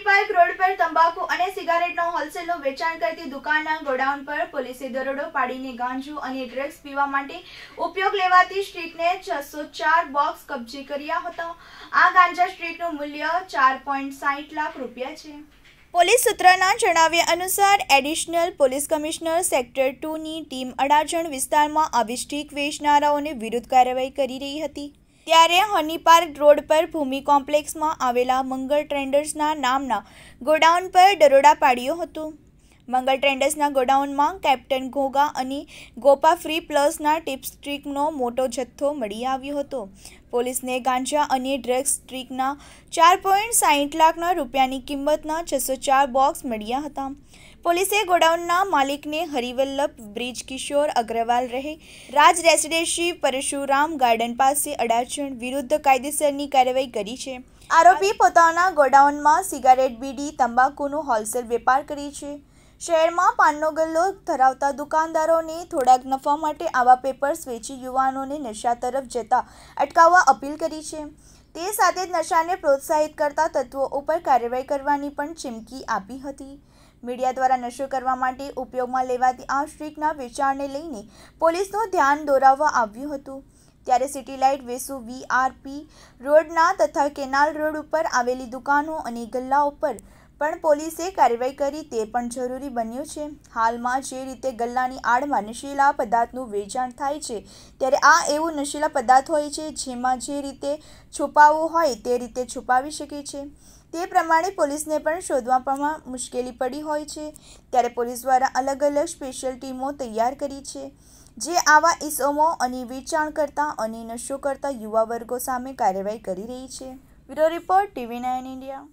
સોની road પર તંબાકુ અને સિગારેટનો હોલસેલનો વેચાણ કરતી દુકાનના ગોડાઉન પર પોલીસે દરોડો પાડીને ગાંજુ અને ડ્રગ્સ પીવા માટે ઉપયોગ લેવાતી સ્ટ્રીટને છસો ચાર બોક્સ કબજે કર્યા હતા આ ગાંજા સ્ટ્રીટનું મૂલ્ય ચાર પોઈન્ટ સાહીઠ લાખ રૂપિયા છે પોલીસ સૂત્રના જણાવ્યા અનુસાર એડિશનલ પોલીસ કમિશનર સેક્ટર ટુની ટીમ અડાજણ વિસ્તારમાં આવી સ્ટીક વેચનારાઓને વિરુદ્ધ કાર્યવાહી કરી રહી હતી ત્યારે હનીપાર્ક રોડ પર ભૂમિ કોમ્પ્લેક્સમાં આવેલા મંગળ ટ્રેન્ડર્સના નામના ગોડાઉન પર દરોડા પાડ્યો હતો મંગલ ટ્રેન્ડર્સના ગોડાઉનમાં કેપ્ટન ઘોગા અને ગોપા ફ્રી પ્લસના ટિપ્સ ટ્રીકનો મોટો જથ્થો મળી આવ્યો હતો પોલીસને ગાંજા અને ડ્રગ્સ ટ્રીકના ચાર પોઈન્ટ સાહીઠ લાખના રૂપિયાની કિંમતના છસો ચાર બોક્સ મળ્યા હતા પોલીસે ગોડાઉનના માલિકને હરિવલ્લભ બ્રિજ કિશોર અગ્રવાલ રહે રાજ રેસિડેન્સી પરશુરામ ગાર્ડન પાસે અડાચણ વિરુદ્ધ કાયદેસરની કાર્યવાહી કરી છે આરોપી પોતાના ગોડાઉનમાં સિગારેટ બીડી તંબાકુનો હોલસેલ વેપાર કરી છે શહેરમાં પાનનો ગલ્લો ધરાવતા દુકાનદારોને થોડાક નફા માટે આવા પેપર્સ વેચી યુવાનોને નશા તરફ જતા અટકાવવા અપીલ કરી છે તે સાથે જ નશાને પ્રોત્સાહિત કરતા તત્વો ઉપર કાર્યવાહી કરવાની પણ ચીમકી આપી હતી મીડિયા દ્વારા નશો કરવા માટે ઉપયોગમાં લેવાતી આ સ્ટ્રીકના વેચાણને લઈને પોલીસનું ધ્યાન દોરાવવા આવ્યું હતું ત્યારે સિટીલાઇટ લાઇટ વેસુ વીઆરપી રોડના તથા કેનાલ રોડ ઉપર આવેલી દુકાનો અને ગલ્લા ઉપર પણ પોલીસે કાર્યવાહી કરી તે પણ જરૂરી બન્યું છે હાલમાં જે રીતે ગલ્લાની આડમાં નશીલા પદાર્થનું વેચાણ થાય છે ત્યારે આ એવું નશીલા પદાર્થ હોય છે જેમાં જે રીતે છુપાવવું હોય તે રીતે છુપાવી શકે છે તે પ્રમાણે પોલીસને પણ શોધવામાં મુશ્કેલી પડી હોય છે ત્યારે પોલીસ દ્વારા અલગ અલગ સ્પેશિયલ ટીમો તૈયાર કરી છે જે આવા ઇસમો અને વેચાણ કરતા અને નશો કરતા યુવા વર્ગો સામે કાર્યવાહી કરી રહી છે bureau report TV nine India